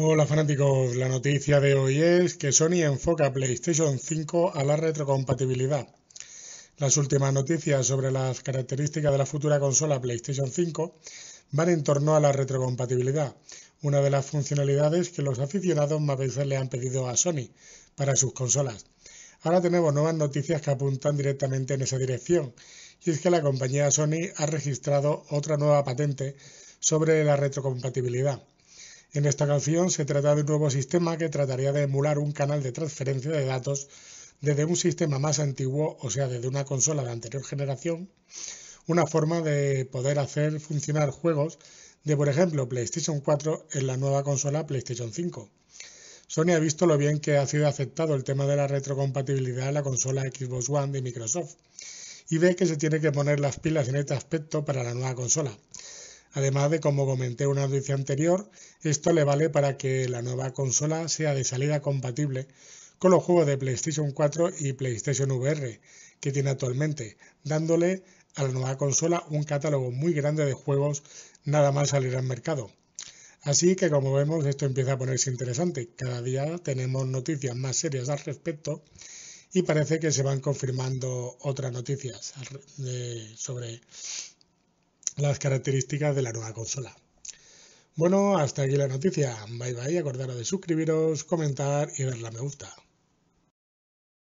Hola fanáticos, la noticia de hoy es que Sony enfoca PlayStation 5 a la retrocompatibilidad. Las últimas noticias sobre las características de la futura consola PlayStation 5 van en torno a la retrocompatibilidad, una de las funcionalidades que los aficionados más veces le han pedido a Sony para sus consolas. Ahora tenemos nuevas noticias que apuntan directamente en esa dirección, y es que la compañía Sony ha registrado otra nueva patente sobre la retrocompatibilidad. En esta canción se trata de un nuevo sistema que trataría de emular un canal de transferencia de datos desde un sistema más antiguo, o sea, desde una consola de anterior generación, una forma de poder hacer funcionar juegos de, por ejemplo, PlayStation 4 en la nueva consola PlayStation 5. Sony ha visto lo bien que ha sido aceptado el tema de la retrocompatibilidad en la consola Xbox One de Microsoft y ve que se tiene que poner las pilas en este aspecto para la nueva consola. Además de, como comenté en una noticia anterior, esto le vale para que la nueva consola sea de salida compatible con los juegos de PlayStation 4 y PlayStation VR que tiene actualmente, dándole a la nueva consola un catálogo muy grande de juegos nada más salir al mercado. Así que como vemos esto empieza a ponerse interesante, cada día tenemos noticias más serias al respecto y parece que se van confirmando otras noticias sobre las características de la nueva consola. Bueno, hasta aquí la noticia. Bye bye. Acordaros de suscribiros, comentar y darle a me gusta.